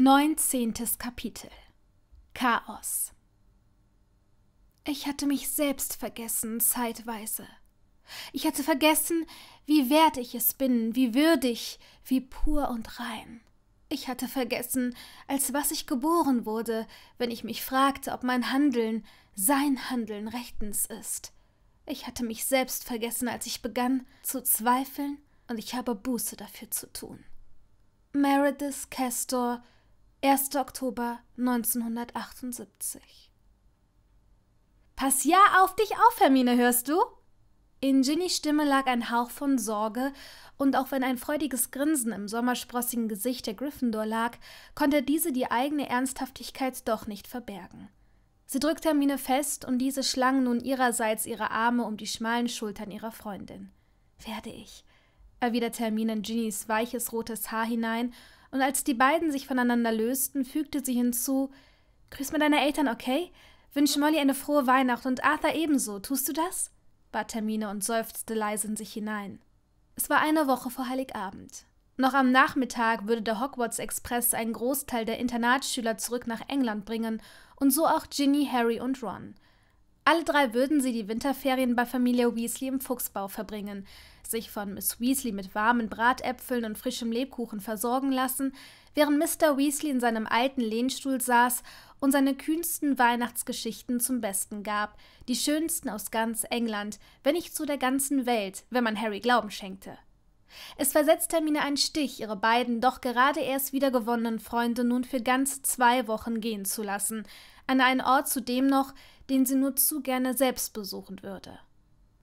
Neunzehntes Kapitel Chaos Ich hatte mich selbst vergessen zeitweise. Ich hatte vergessen, wie wert ich es bin, wie würdig, wie pur und rein. Ich hatte vergessen, als was ich geboren wurde, wenn ich mich fragte, ob mein Handeln, sein Handeln rechtens ist. Ich hatte mich selbst vergessen, als ich begann zu zweifeln, und ich habe Buße dafür zu tun. Meredith Castor 1. Oktober 1978. Pass ja auf dich auf, Hermine, hörst du? In Ginnys Stimme lag ein Hauch von Sorge, und auch wenn ein freudiges Grinsen im sommersprossigen Gesicht der Gryffindor lag, konnte diese die eigene Ernsthaftigkeit doch nicht verbergen. Sie drückte Hermine fest, und diese schlang nun ihrerseits ihre Arme um die schmalen Schultern ihrer Freundin. Werde ich, erwiderte Hermine in Ginnys weiches rotes Haar hinein und als die beiden sich voneinander lösten, fügte sie hinzu: Grüß mir deine Eltern, okay? Wünsche Molly eine frohe Weihnacht und Arthur ebenso. Tust du das? bat Hermine und seufzte leise in sich hinein. Es war eine Woche vor Heiligabend. Noch am Nachmittag würde der Hogwarts Express einen Großteil der Internatsschüler zurück nach England bringen und so auch Ginny, Harry und Ron. Alle drei würden sie die Winterferien bei Familie Weasley im Fuchsbau verbringen sich von Miss Weasley mit warmen Bratäpfeln und frischem Lebkuchen versorgen lassen, während Mr. Weasley in seinem alten Lehnstuhl saß und seine kühnsten Weihnachtsgeschichten zum Besten gab, die schönsten aus ganz England, wenn nicht zu der ganzen Welt, wenn man Harry Glauben schenkte. Es versetzte Hermine einen Stich, ihre beiden doch gerade erst wiedergewonnenen Freunde nun für ganz zwei Wochen gehen zu lassen, an einen Ort zudem noch, den sie nur zu gerne selbst besuchen würde.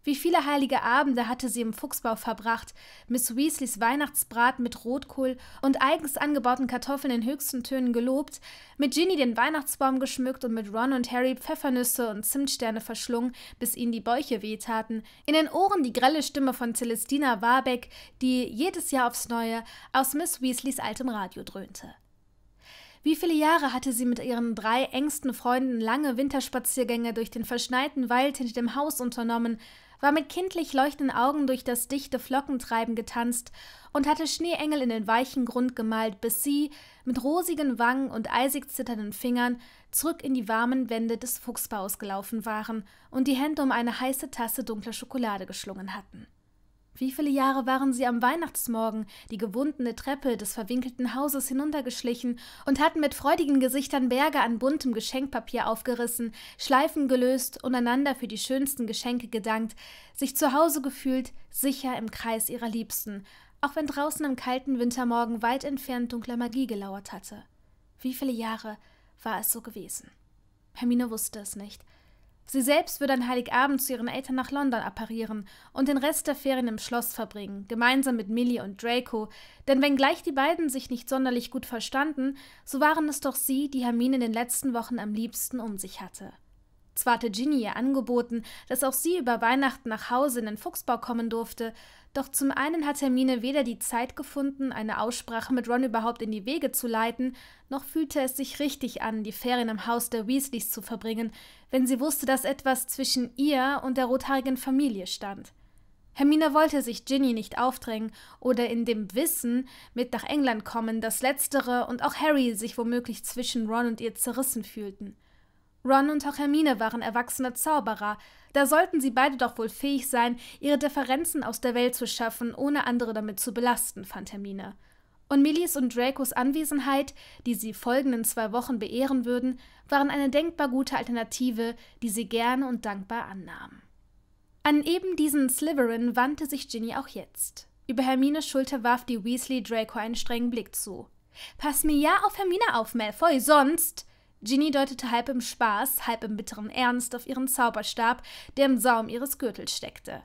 Wie viele heilige Abende hatte sie im Fuchsbau verbracht, Miss Weasleys Weihnachtsbrat mit Rotkohl und eigens angebauten Kartoffeln in höchsten Tönen gelobt, mit Ginny den Weihnachtsbaum geschmückt und mit Ron und Harry Pfeffernüsse und Zimtsterne verschlungen, bis ihnen die Bäuche wehtaten, in den Ohren die grelle Stimme von Celestina Warbeck, die jedes Jahr aufs Neue aus Miss Weasleys altem Radio dröhnte. Wie viele Jahre hatte sie mit ihren drei engsten Freunden lange Winterspaziergänge durch den verschneiten Wald hinter dem Haus unternommen, war mit kindlich leuchtenden Augen durch das dichte Flockentreiben getanzt und hatte Schneeengel in den weichen Grund gemalt, bis sie, mit rosigen Wangen und eisig zitternden Fingern, zurück in die warmen Wände des Fuchsbaus gelaufen waren und die Hände um eine heiße Tasse dunkler Schokolade geschlungen hatten. Wie viele Jahre waren sie am Weihnachtsmorgen die gewundene Treppe des verwinkelten Hauses hinuntergeschlichen und hatten mit freudigen Gesichtern Berge an buntem Geschenkpapier aufgerissen, Schleifen gelöst und einander für die schönsten Geschenke gedankt, sich zu Hause gefühlt, sicher im Kreis ihrer Liebsten, auch wenn draußen am kalten Wintermorgen weit entfernt dunkle Magie gelauert hatte. Wie viele Jahre war es so gewesen? Hermine wusste es nicht. Sie selbst würde an Heiligabend zu ihren Eltern nach London apparieren und den Rest der Ferien im Schloss verbringen, gemeinsam mit Millie und Draco, denn wenngleich die beiden sich nicht sonderlich gut verstanden, so waren es doch sie, die Hermine in den letzten Wochen am liebsten um sich hatte. Zwar hatte Ginny ihr angeboten, dass auch sie über Weihnachten nach Hause in den Fuchsbau kommen durfte, doch zum einen hat Hermine weder die Zeit gefunden, eine Aussprache mit Ron überhaupt in die Wege zu leiten, noch fühlte es sich richtig an, die Ferien im Haus der Weasleys zu verbringen, wenn sie wusste, dass etwas zwischen ihr und der rothaarigen Familie stand. Hermine wollte sich Ginny nicht aufdrängen oder in dem Wissen mit nach England kommen, dass letztere und auch Harry sich womöglich zwischen Ron und ihr zerrissen fühlten. Ron und auch Hermine waren erwachsene Zauberer, da sollten sie beide doch wohl fähig sein, ihre Differenzen aus der Welt zu schaffen, ohne andere damit zu belasten, fand Hermine. Und Millis und Dracos Anwesenheit, die sie folgenden zwei Wochen beehren würden, waren eine denkbar gute Alternative, die sie gern und dankbar annahmen. An eben diesen Slytherin wandte sich Ginny auch jetzt. Über Hermines Schulter warf die Weasley Draco einen strengen Blick zu. Pass mir ja auf Hermine auf, Malfoy, sonst… Ginny deutete halb im Spaß, halb im bitteren Ernst auf ihren Zauberstab, der im Saum ihres Gürtels steckte.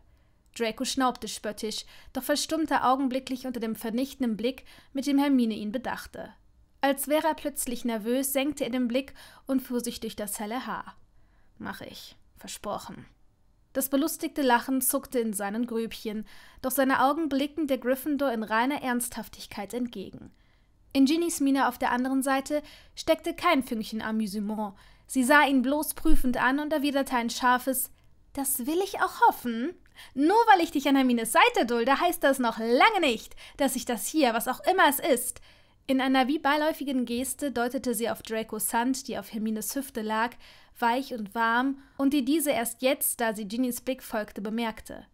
Draco schnaubte spöttisch, doch verstummte augenblicklich unter dem vernichtenden Blick, mit dem Hermine ihn bedachte. Als wäre er plötzlich nervös, senkte er den Blick und fuhr sich durch das helle Haar. Mach ich, versprochen. Das belustigte Lachen zuckte in seinen Grübchen, doch seine Augen blickten der Gryffindor in reiner Ernsthaftigkeit entgegen. In Ginnys Miene auf der anderen Seite steckte kein Fünkchen Amüsement. Sie sah ihn bloß prüfend an und erwiderte ein scharfes Das will ich auch hoffen. Nur weil ich dich an Hermines Seite dulde, heißt das noch lange nicht, dass ich das hier, was auch immer es ist. In einer wie beiläufigen Geste deutete sie auf Dracos Hand, die auf Hermines Hüfte lag, weich und warm, und die diese erst jetzt, da sie Ginnys Blick folgte, bemerkte.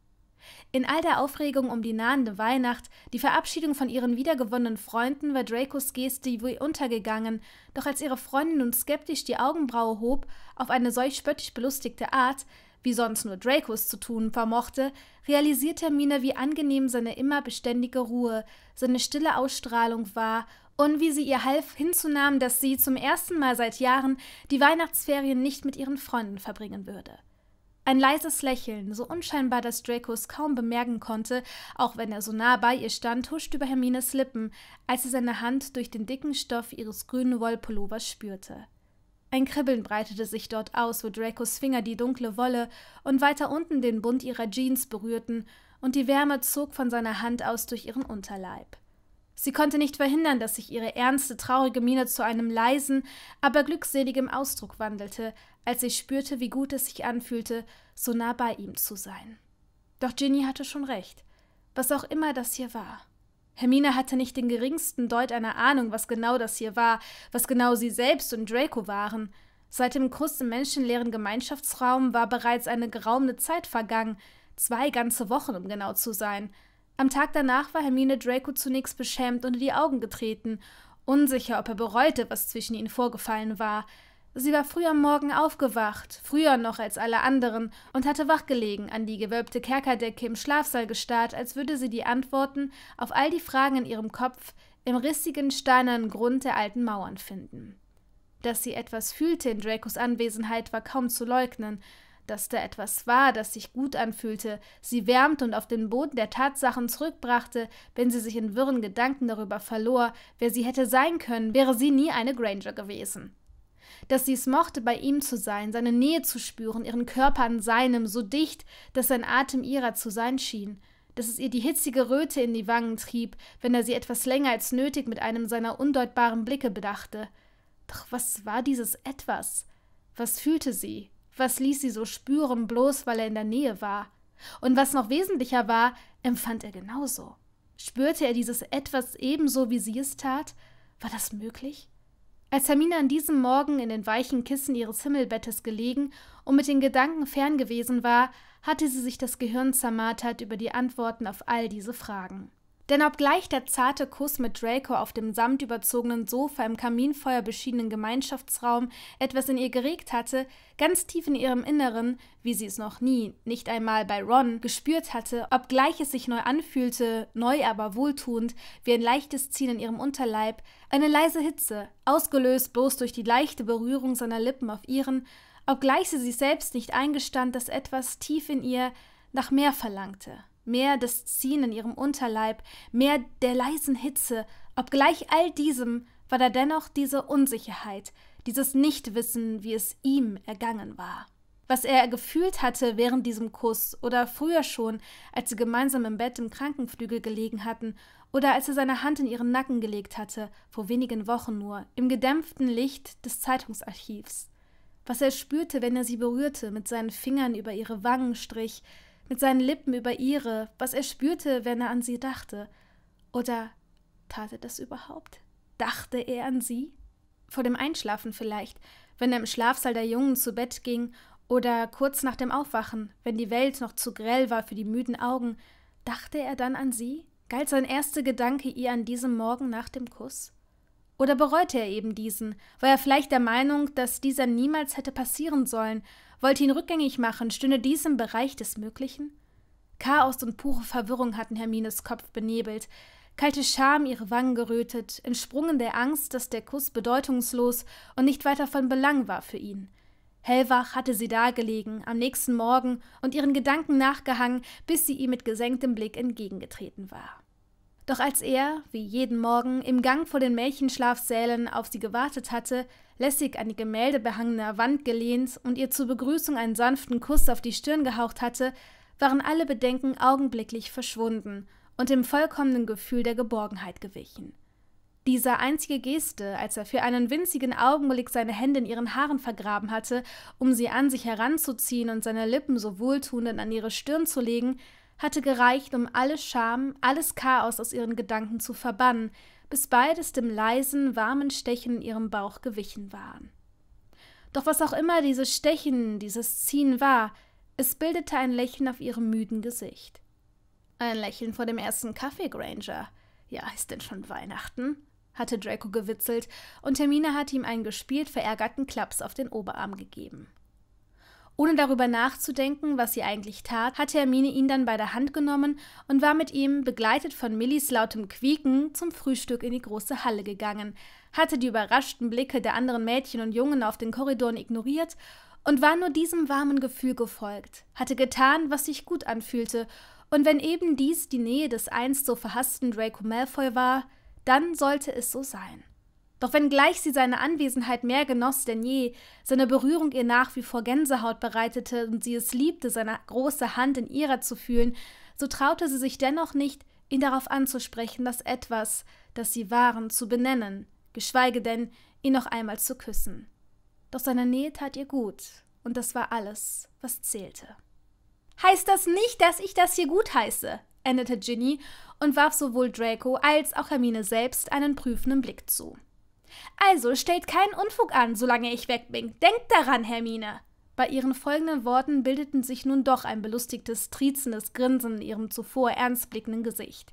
In all der Aufregung um die nahende Weihnacht, die Verabschiedung von ihren wiedergewonnenen Freunden war Dracos Geste wie untergegangen, doch als ihre Freundin nun skeptisch die Augenbraue hob, auf eine solch spöttisch belustigte Art, wie sonst nur Dracos zu tun vermochte, realisierte Hermine, wie angenehm seine immer beständige Ruhe, seine stille Ausstrahlung war und wie sie ihr half, hinzunahmen, dass sie zum ersten Mal seit Jahren die Weihnachtsferien nicht mit ihren Freunden verbringen würde. Ein leises Lächeln, so unscheinbar, dass Draco es kaum bemerken konnte, auch wenn er so nah bei ihr stand, huscht über Hermines Lippen, als sie seine Hand durch den dicken Stoff ihres grünen Wollpullovers spürte. Ein Kribbeln breitete sich dort aus, wo Dracos Finger die dunkle Wolle und weiter unten den Bund ihrer Jeans berührten, und die Wärme zog von seiner Hand aus durch ihren Unterleib. Sie konnte nicht verhindern, dass sich ihre ernste, traurige Miene zu einem leisen, aber glückseligem Ausdruck wandelte, als ich spürte, wie gut es sich anfühlte, so nah bei ihm zu sein. Doch Ginny hatte schon recht, was auch immer das hier war. Hermine hatte nicht den geringsten Deut einer Ahnung, was genau das hier war, was genau sie selbst und Draco waren. Seit dem Kuss im menschenleeren Gemeinschaftsraum war bereits eine geraume Zeit vergangen, zwei ganze Wochen, um genau zu sein. Am Tag danach war Hermine Draco zunächst beschämt unter die Augen getreten, unsicher, ob er bereute, was zwischen ihnen vorgefallen war. Sie war früh am Morgen aufgewacht, früher noch als alle anderen, und hatte wachgelegen, an die gewölbte Kerkerdecke im Schlafsaal gestarrt, als würde sie die Antworten auf all die Fragen in ihrem Kopf im rissigen, steinernen Grund der alten Mauern finden. Dass sie etwas fühlte in Dracos Anwesenheit, war kaum zu leugnen, dass da etwas war, das sich gut anfühlte, sie wärmte und auf den Boden der Tatsachen zurückbrachte, wenn sie sich in wirren Gedanken darüber verlor, wer sie hätte sein können, wäre sie nie eine Granger gewesen dass sie es mochte, bei ihm zu sein, seine Nähe zu spüren, ihren Körper an seinem, so dicht, dass sein Atem ihrer zu sein schien, dass es ihr die hitzige Röte in die Wangen trieb, wenn er sie etwas länger als nötig mit einem seiner undeutbaren Blicke bedachte. Doch was war dieses etwas? Was fühlte sie? Was ließ sie so spüren, bloß weil er in der Nähe war? Und was noch wesentlicher war, empfand er genauso. Spürte er dieses etwas ebenso, wie sie es tat? War das möglich? Als Hermine an diesem Morgen in den weichen Kissen ihres Himmelbettes gelegen und mit den Gedanken fern gewesen war, hatte sie sich das Gehirn zermartert über die Antworten auf all diese Fragen. Denn obgleich der zarte Kuss mit Draco auf dem samtüberzogenen Sofa im Kaminfeuer beschienenen Gemeinschaftsraum etwas in ihr geregt hatte, ganz tief in ihrem Inneren, wie sie es noch nie, nicht einmal bei Ron, gespürt hatte, obgleich es sich neu anfühlte, neu aber wohltuend, wie ein leichtes Ziehen in ihrem Unterleib, eine leise Hitze, ausgelöst bloß durch die leichte Berührung seiner Lippen auf ihren, obgleich sie sich selbst nicht eingestand, dass etwas tief in ihr nach mehr verlangte mehr das Ziehen in ihrem Unterleib, mehr der leisen Hitze, obgleich all diesem war da dennoch diese Unsicherheit, dieses Nichtwissen, wie es ihm ergangen war. Was er gefühlt hatte während diesem Kuss oder früher schon, als sie gemeinsam im Bett im Krankenflügel gelegen hatten oder als er seine Hand in ihren Nacken gelegt hatte, vor wenigen Wochen nur, im gedämpften Licht des Zeitungsarchivs. Was er spürte, wenn er sie berührte, mit seinen Fingern über ihre Wangen strich, mit seinen Lippen über ihre, was er spürte, wenn er an sie dachte. Oder tat er das überhaupt? Dachte er an sie? Vor dem Einschlafen vielleicht, wenn er im Schlafsaal der Jungen zu Bett ging, oder kurz nach dem Aufwachen, wenn die Welt noch zu grell war für die müden Augen, dachte er dann an sie? Galt sein erster Gedanke ihr an diesem Morgen nach dem Kuss? Oder bereute er eben diesen? War er vielleicht der Meinung, dass dieser niemals hätte passieren sollen, wollte ihn rückgängig machen, stünde dies im Bereich des Möglichen? Chaos und pure Verwirrung hatten Hermines Kopf benebelt, kalte Scham ihre Wangen gerötet, entsprungen der Angst, dass der Kuss bedeutungslos und nicht weiter von Belang war für ihn. Hellwach hatte sie dagelegen, am nächsten Morgen, und ihren Gedanken nachgehangen, bis sie ihm mit gesenktem Blick entgegengetreten war. Doch als er, wie jeden Morgen, im Gang vor den Mädchenschlafsälen auf sie gewartet hatte, lässig an die gemäldebehangene Wand gelehnt und ihr zur Begrüßung einen sanften Kuss auf die Stirn gehaucht hatte, waren alle Bedenken augenblicklich verschwunden und dem vollkommenen Gefühl der Geborgenheit gewichen. Diese einzige Geste, als er für einen winzigen Augenblick seine Hände in ihren Haaren vergraben hatte, um sie an sich heranzuziehen und seine Lippen so wohltuend an ihre Stirn zu legen, hatte gereicht, um alle Scham, alles Chaos aus ihren Gedanken zu verbannen, bis beides dem leisen, warmen Stechen in ihrem Bauch gewichen waren. Doch was auch immer dieses Stechen, dieses Ziehen war, es bildete ein Lächeln auf ihrem müden Gesicht. Ein Lächeln vor dem ersten Kaffee, Granger. Ja, ist denn schon Weihnachten? hatte Draco gewitzelt, und Hermine hatte ihm einen gespielt verärgerten Klaps auf den Oberarm gegeben. Ohne darüber nachzudenken, was sie eigentlich tat, hatte Hermine ihn dann bei der Hand genommen und war mit ihm, begleitet von Millis lautem Quieken, zum Frühstück in die große Halle gegangen, hatte die überraschten Blicke der anderen Mädchen und Jungen auf den Korridoren ignoriert und war nur diesem warmen Gefühl gefolgt, hatte getan, was sich gut anfühlte, und wenn eben dies die Nähe des einst so verhassten Draco Malfoy war, dann sollte es so sein. Doch wenngleich sie seine Anwesenheit mehr genoss denn je, seine Berührung ihr nach wie vor Gänsehaut bereitete und sie es liebte, seine große Hand in ihrer zu fühlen, so traute sie sich dennoch nicht, ihn darauf anzusprechen, das etwas, das sie waren, zu benennen, geschweige denn, ihn noch einmal zu küssen. Doch seine Nähe tat ihr gut, und das war alles, was zählte. Heißt das nicht, dass ich das hier gut heiße? endete Ginny und warf sowohl Draco als auch Hermine selbst einen prüfenden Blick zu. Also stellt keinen Unfug an, solange ich weg bin. Denkt daran, Hermine. Bei ihren folgenden Worten bildeten sich nun doch ein belustigtes, triezendes Grinsen in ihrem zuvor ernst blickenden Gesicht.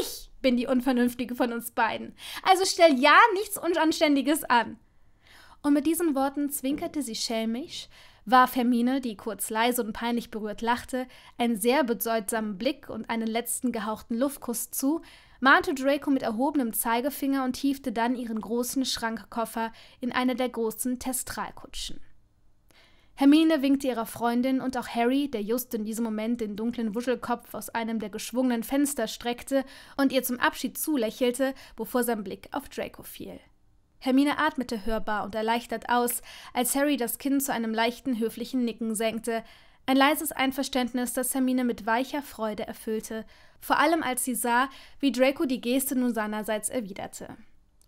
Ich bin die Unvernünftige von uns beiden. Also stell ja nichts Unanständiges an. Und mit diesen Worten zwinkerte sie schelmisch, warf Hermine, die kurz leise und peinlich berührt lachte, einen sehr bedeutsamen Blick und einen letzten gehauchten Luftkuss zu, mahnte Draco mit erhobenem Zeigefinger und hiefte dann ihren großen Schrankkoffer in eine der großen Testralkutschen. Hermine winkte ihrer Freundin und auch Harry, der just in diesem Moment den dunklen Wuschelkopf aus einem der geschwungenen Fenster streckte und ihr zum Abschied zulächelte, bevor sein Blick auf Draco fiel. Hermine atmete hörbar und erleichtert aus, als Harry das Kinn zu einem leichten, höflichen Nicken senkte, ein leises Einverständnis, das Hermine mit weicher Freude erfüllte, vor allem als sie sah, wie Draco die Geste nun seinerseits erwiderte.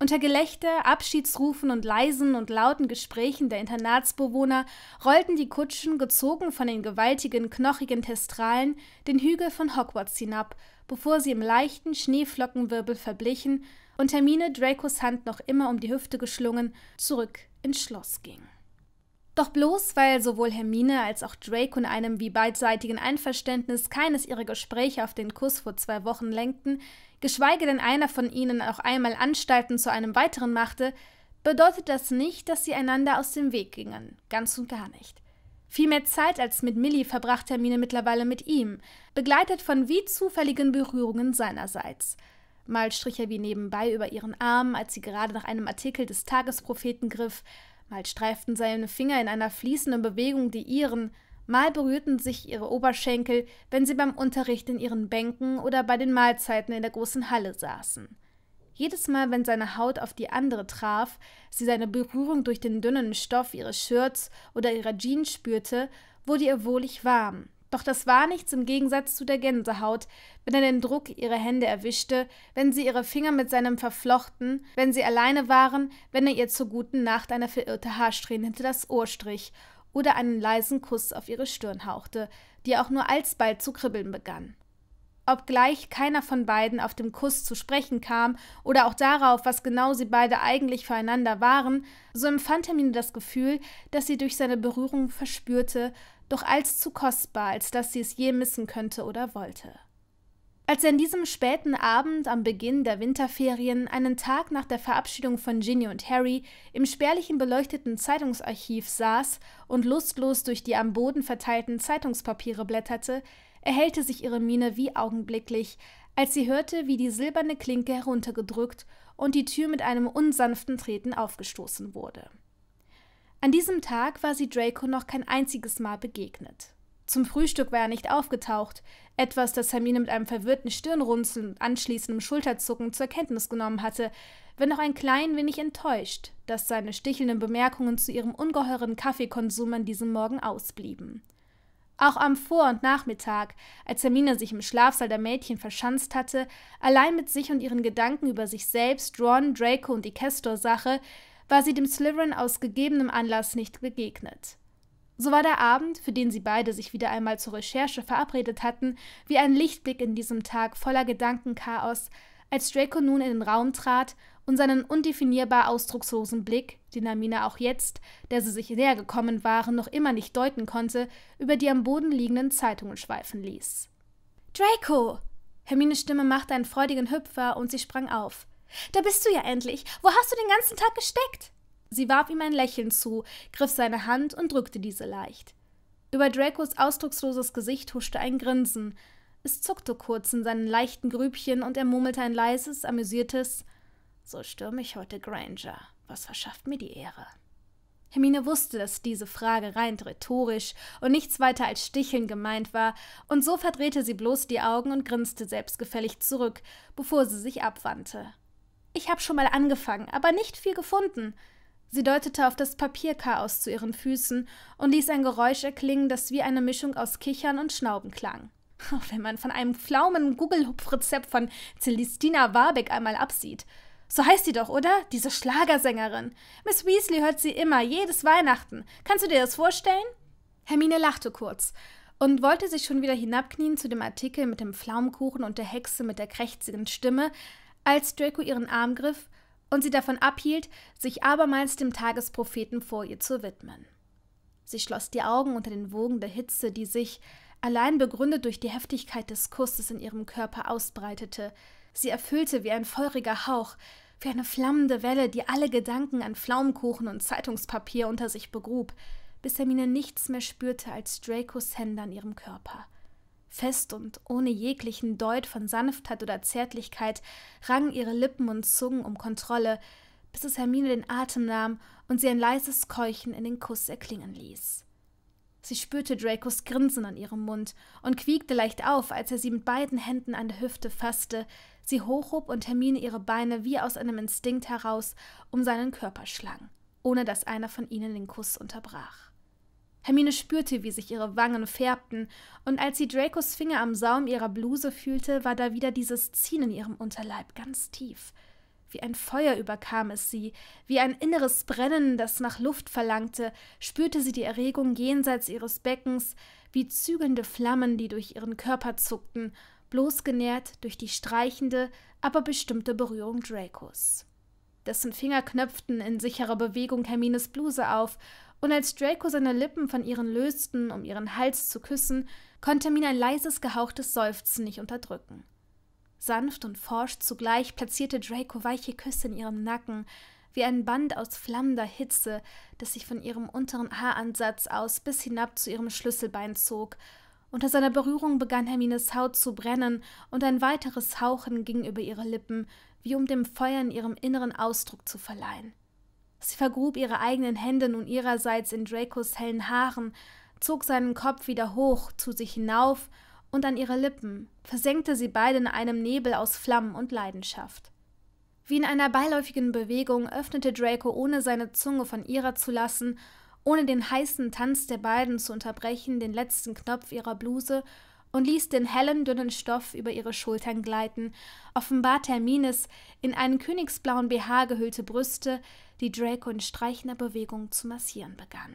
Unter Gelächter, Abschiedsrufen und leisen und lauten Gesprächen der Internatsbewohner rollten die Kutschen, gezogen von den gewaltigen, knochigen Testralen, den Hügel von Hogwarts hinab, bevor sie im leichten Schneeflockenwirbel verblichen und Hermine, Dracos Hand noch immer um die Hüfte geschlungen, zurück ins Schloss ging. Doch bloß weil sowohl Hermine als auch Draco in einem wie beidseitigen Einverständnis keines ihrer Gespräche auf den Kuss vor zwei Wochen lenkten, geschweige denn einer von ihnen auch einmal Anstalten zu einem weiteren machte, bedeutet das nicht, dass sie einander aus dem Weg gingen, ganz und gar nicht. Viel mehr Zeit als mit Millie verbrachte Hermine mittlerweile mit ihm, begleitet von wie zufälligen Berührungen seinerseits. Mal strich er wie nebenbei über ihren Arm, als sie gerade nach einem Artikel des Tagespropheten griff, Mal streiften seine Finger in einer fließenden Bewegung die ihren, mal berührten sich ihre Oberschenkel, wenn sie beim Unterricht in ihren Bänken oder bei den Mahlzeiten in der großen Halle saßen. Jedes Mal, wenn seine Haut auf die andere traf, sie seine Berührung durch den dünnen Stoff ihres Shirts oder ihrer Jeans spürte, wurde ihr wohlig warm. Doch das war nichts im Gegensatz zu der Gänsehaut, wenn er den Druck ihrer Hände erwischte, wenn sie ihre Finger mit seinem verflochten, wenn sie alleine waren, wenn er ihr zur guten Nacht eine verirrte Haarsträhne hinter das Ohr strich oder einen leisen Kuss auf ihre Stirn hauchte, die auch nur alsbald zu kribbeln begann obgleich keiner von beiden auf dem Kuss zu sprechen kam oder auch darauf, was genau sie beide eigentlich füreinander waren, so empfand Hermine das Gefühl, dass sie durch seine Berührung verspürte, doch als zu kostbar, als dass sie es je missen könnte oder wollte. Als er an diesem späten Abend am Beginn der Winterferien, einen Tag nach der Verabschiedung von Ginny und Harry, im spärlichen beleuchteten Zeitungsarchiv saß und lustlos durch die am Boden verteilten Zeitungspapiere blätterte, erhellte sich ihre Miene wie augenblicklich, als sie hörte, wie die silberne Klinke heruntergedrückt und die Tür mit einem unsanften Treten aufgestoßen wurde. An diesem Tag war sie Draco noch kein einziges Mal begegnet. Zum Frühstück war er nicht aufgetaucht, etwas, das Hermine mit einem verwirrten Stirnrunzeln und anschließendem Schulterzucken zur Kenntnis genommen hatte, wenn auch ein klein wenig enttäuscht, dass seine stichelnden Bemerkungen zu ihrem ungeheuren Kaffeekonsum an diesem Morgen ausblieben. Auch am Vor- und Nachmittag, als Hermine sich im Schlafsaal der Mädchen verschanzt hatte, allein mit sich und ihren Gedanken über sich selbst, Ron, Draco und die Castor-Sache, war sie dem Slytherin aus gegebenem Anlass nicht begegnet. So war der Abend, für den sie beide sich wieder einmal zur Recherche verabredet hatten, wie ein Lichtblick in diesem Tag voller Gedankenchaos, als Draco nun in den Raum trat und seinen undefinierbar ausdruckslosen Blick, den Amina auch jetzt, der sie sich näher gekommen waren, noch immer nicht deuten konnte, über die am Boden liegenden Zeitungen schweifen ließ. Draco! Hermines Stimme machte einen freudigen Hüpfer und sie sprang auf. Da bist du ja endlich! Wo hast du den ganzen Tag gesteckt? Sie warf ihm ein Lächeln zu, griff seine Hand und drückte diese leicht. Über Dracos ausdrucksloses Gesicht huschte ein Grinsen. Es zuckte kurz in seinen leichten Grübchen und er murmelte ein leises, amüsiertes so stürme ich heute Granger. Was verschafft mir die Ehre? Hermine wusste, dass diese Frage rein rhetorisch und nichts weiter als Sticheln gemeint war, und so verdrehte sie bloß die Augen und grinste selbstgefällig zurück, bevor sie sich abwandte. Ich habe schon mal angefangen, aber nicht viel gefunden. Sie deutete auf das Papierchaos zu ihren Füßen und ließ ein Geräusch erklingen, das wie eine Mischung aus Kichern und Schnauben klang. Auch wenn man von einem flaumen Gugelhupfrezept von Celestina Warbeck einmal absieht – so heißt sie doch, oder? Diese Schlagersängerin. Miss Weasley hört sie immer, jedes Weihnachten. Kannst du dir das vorstellen? Hermine lachte kurz und wollte sich schon wieder hinabknien zu dem Artikel mit dem Pflaumkuchen und der Hexe mit der krächzigen Stimme, als Draco ihren Arm griff und sie davon abhielt, sich abermals dem Tagespropheten vor ihr zu widmen. Sie schloss die Augen unter den Wogen der Hitze, die sich, allein begründet durch die Heftigkeit des Kusses in ihrem Körper ausbreitete. Sie erfüllte wie ein feuriger Hauch, wie eine flammende Welle, die alle Gedanken an Pflaumenkuchen und Zeitungspapier unter sich begrub, bis Hermine nichts mehr spürte als Dracos Hände an ihrem Körper. Fest und ohne jeglichen Deut von Sanftheit oder Zärtlichkeit rangen ihre Lippen und Zungen um Kontrolle, bis es Hermine den Atem nahm und sie ein leises Keuchen in den Kuss erklingen ließ. Sie spürte Dracos Grinsen an ihrem Mund und quiekte leicht auf, als er sie mit beiden Händen an der Hüfte fasste, sie hochhob und Hermine ihre Beine wie aus einem Instinkt heraus um seinen Körper schlang, ohne dass einer von ihnen den Kuss unterbrach. Hermine spürte, wie sich ihre Wangen färbten, und als sie Dracos Finger am Saum ihrer Bluse fühlte, war da wieder dieses Ziehen in ihrem Unterleib ganz tief – wie ein Feuer überkam es sie, wie ein inneres Brennen, das nach Luft verlangte, spürte sie die Erregung jenseits ihres Beckens, wie zügelnde Flammen, die durch ihren Körper zuckten, bloßgenährt durch die streichende, aber bestimmte Berührung Dracos. Dessen Finger knöpften in sicherer Bewegung Hermines Bluse auf, und als Draco seine Lippen von ihren lösten, um ihren Hals zu küssen, konnte Hermine ein leises, gehauchtes Seufzen nicht unterdrücken. Sanft und forsch zugleich platzierte Draco weiche Küsse in ihrem Nacken, wie ein Band aus flammender Hitze, das sich von ihrem unteren Haaransatz aus bis hinab zu ihrem Schlüsselbein zog. Unter seiner Berührung begann Hermines Haut zu brennen, und ein weiteres Hauchen ging über ihre Lippen, wie um dem Feuer in ihrem Inneren Ausdruck zu verleihen. Sie vergrub ihre eigenen Hände nun ihrerseits in Dracos hellen Haaren, zog seinen Kopf wieder hoch zu sich hinauf und an ihre Lippen versenkte sie beide in einem Nebel aus Flammen und Leidenschaft. Wie in einer beiläufigen Bewegung öffnete Draco, ohne seine Zunge von ihrer zu lassen, ohne den heißen Tanz der beiden zu unterbrechen, den letzten Knopf ihrer Bluse und ließ den hellen, dünnen Stoff über ihre Schultern gleiten, offenbart Hermines in einen königsblauen BH gehüllte Brüste, die Draco in streichender Bewegung zu massieren begann.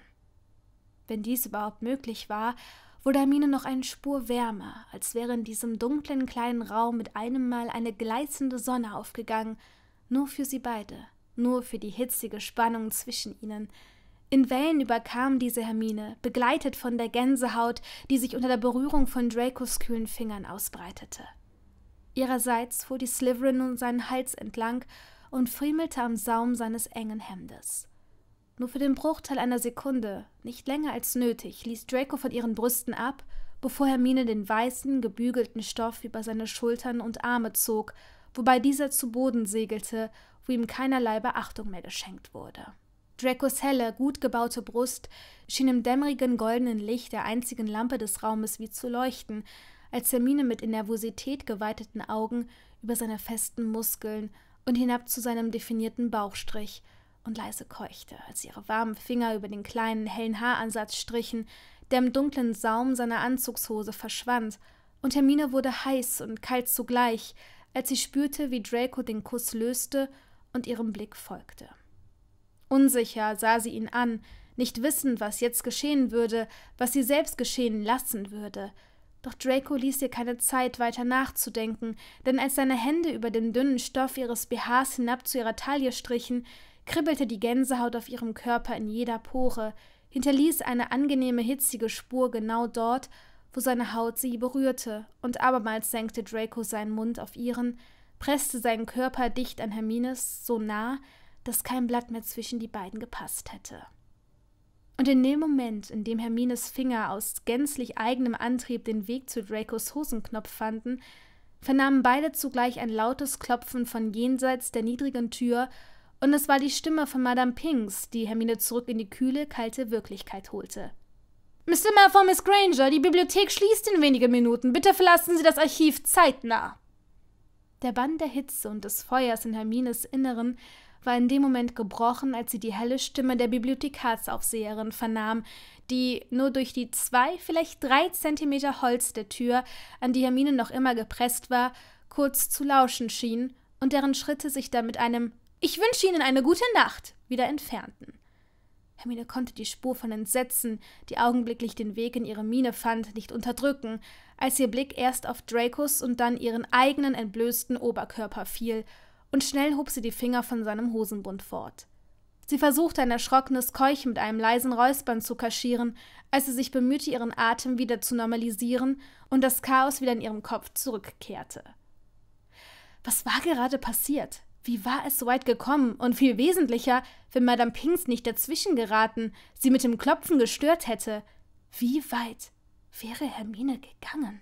Wenn dies überhaupt möglich war wurde Hermine noch eine Spur wärmer, als wäre in diesem dunklen kleinen Raum mit einem Mal eine gleißende Sonne aufgegangen, nur für sie beide, nur für die hitzige Spannung zwischen ihnen. In Wellen überkam diese Hermine, begleitet von der Gänsehaut, die sich unter der Berührung von Dracos kühlen Fingern ausbreitete. Ihrerseits fuhr die Slytherin nun seinen Hals entlang und friemelte am Saum seines engen Hemdes. Nur für den Bruchteil einer Sekunde, nicht länger als nötig, ließ Draco von ihren Brüsten ab, bevor Hermine den weißen, gebügelten Stoff über seine Schultern und Arme zog, wobei dieser zu Boden segelte, wo ihm keinerlei Beachtung mehr geschenkt wurde. Dracos helle, gut gebaute Brust schien im dämmerigen goldenen Licht der einzigen Lampe des Raumes wie zu leuchten, als Hermine mit in Nervosität geweiteten Augen über seine festen Muskeln und hinab zu seinem definierten Bauchstrich – und leise keuchte, als ihre warmen Finger über den kleinen, hellen Haaransatz strichen, der im dunklen Saum seiner Anzugshose verschwand, und Hermine wurde heiß und kalt zugleich, als sie spürte, wie Draco den Kuss löste und ihrem Blick folgte. Unsicher sah sie ihn an, nicht wissend, was jetzt geschehen würde, was sie selbst geschehen lassen würde. Doch Draco ließ ihr keine Zeit, weiter nachzudenken, denn als seine Hände über den dünnen Stoff ihres BHs hinab zu ihrer Taille strichen, kribbelte die Gänsehaut auf ihrem Körper in jeder Pore, hinterließ eine angenehme hitzige Spur genau dort, wo seine Haut sie berührte, und abermals senkte Draco seinen Mund auf ihren, presste seinen Körper dicht an Hermines so nah, dass kein Blatt mehr zwischen die beiden gepasst hätte. Und in dem Moment, in dem Hermines Finger aus gänzlich eigenem Antrieb den Weg zu Dracos Hosenknopf fanden, vernahmen beide zugleich ein lautes Klopfen von jenseits der niedrigen Tür und es war die Stimme von Madame Pinks, die Hermine zurück in die kühle, kalte Wirklichkeit holte. Mr. Malfoy, Miss Granger, die Bibliothek schließt in wenigen Minuten. Bitte verlassen Sie das Archiv zeitnah. Der Bann der Hitze und des Feuers in Hermines Inneren war in dem Moment gebrochen, als sie die helle Stimme der Bibliothekarsaufseherin vernahm, die nur durch die zwei, vielleicht drei Zentimeter Holz der Tür, an die Hermine noch immer gepresst war, kurz zu lauschen schien und deren Schritte sich dann mit einem ich wünsche Ihnen eine gute Nacht, wieder entfernten. Hermine konnte die Spur von Entsetzen, die augenblicklich den Weg in ihre Miene fand, nicht unterdrücken, als ihr Blick erst auf Dracos und dann ihren eigenen entblößten Oberkörper fiel, und schnell hob sie die Finger von seinem Hosenbund fort. Sie versuchte ein erschrockenes Keuchen mit einem leisen Räuspern zu kaschieren, als sie sich bemühte, ihren Atem wieder zu normalisieren und das Chaos wieder in ihrem Kopf zurückkehrte. Was war gerade passiert? Wie war es so weit gekommen? Und viel wesentlicher, wenn Madame Pinks nicht dazwischen geraten, sie mit dem Klopfen gestört hätte. Wie weit wäre Hermine gegangen?